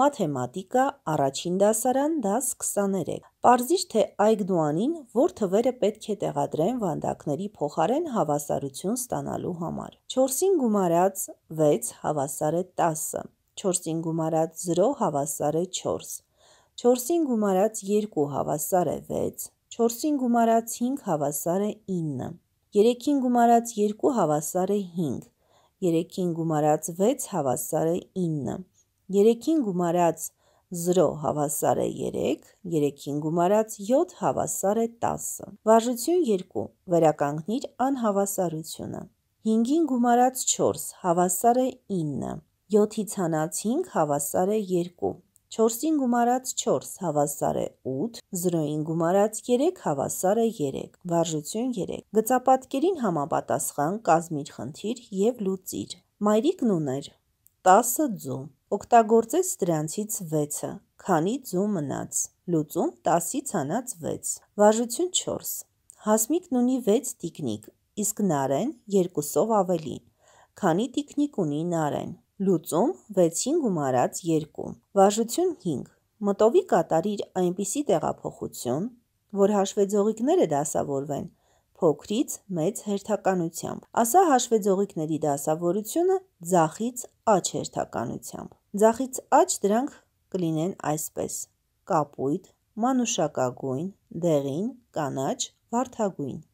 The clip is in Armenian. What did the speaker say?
մաթեմատիկա, առաջին դասարան, դաս 23։ Պարզիչ թե այգդուանին որ թվերը պետք է տեղադրեն վանդակների փոխարեն հավասարություն ստանալու համար։ 4-ին գումարած 6 հավասար է 10-ը, 4-ին գումարած 0 հավասար է 4, 4-ին գումարած 2 հավասար է 6, 4-ին գումարած 5 հավասար է 9, 3-ին գումարած 2 հավասար է 5, 3-ին գումարած 6 հավասար է 9, 3-ին գումարած 0 հավասար է 3, 3-ին գումարած 7 հավասար է 10։ Վարժություն 2. Վերականգնիր անհավասարությունը։ 5-ին գումարած 4 հավասար է 9, 7-ից հանած 5 հավասար է 2, 4-ին գումարած 4 հավասար է 8, 0-ին գումարած 3 հավասար է 3, վարժություն 3։ Գծապատկերին համապատասխան կազմիր խնդիր և լուծիր։ Մայրիկն ուներ 10 ձու, Օգտագործեց դրանցից 6-ը, քանի ձու մնաց։ Լուծում 10-ից հանած 6։ Վարժություն 4։ Հասմիկն ունի 6 տիկնիկ, իսկ Նարեն 2-ով ավելի, քանի տիկնիկ ունի Նարեն։ Լուծում 6-ին գումարած 2։ Վարժություն 5։ Մտովի կատարիր այնպիսի տեղափոխություն, որ հաշվեձողիկները դասավորվեն փոքրից մեծ հերթականությամբ։ Ասա հաշվե ձողիկների դասավորությունը ձախից աչ հերթականությամբ։ Ձախից աչ դրանք կլինեն այսպես. կապույտ, մանուշակագույն, դեղին, կանաչ, վարդագույն։